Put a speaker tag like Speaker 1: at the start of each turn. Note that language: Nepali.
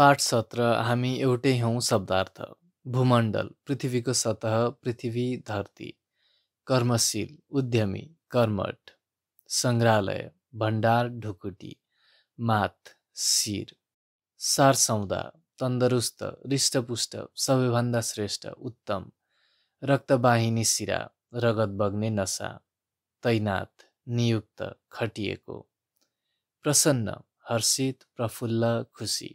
Speaker 1: पाठ सत्र हामी एउटै हौ शब्दार्थ भूमण्डल पृथ्वीको सतह पृथ्वी धरती कर्मशील उद्यमी कर्मठ सङ्ग्रहालय भण्डार ढुकुटी मात शिर सारसौँदा तन्दुरुस्त हृष्टपुष्ट सबैभन्दा श्रेष्ठ उत्तम रक्तवाहिनी सिरा रगत बग्ने नसा तैनाथ नियुक्त खटिएको प्रसन्न हर्षित प्रफुल्ल खुसी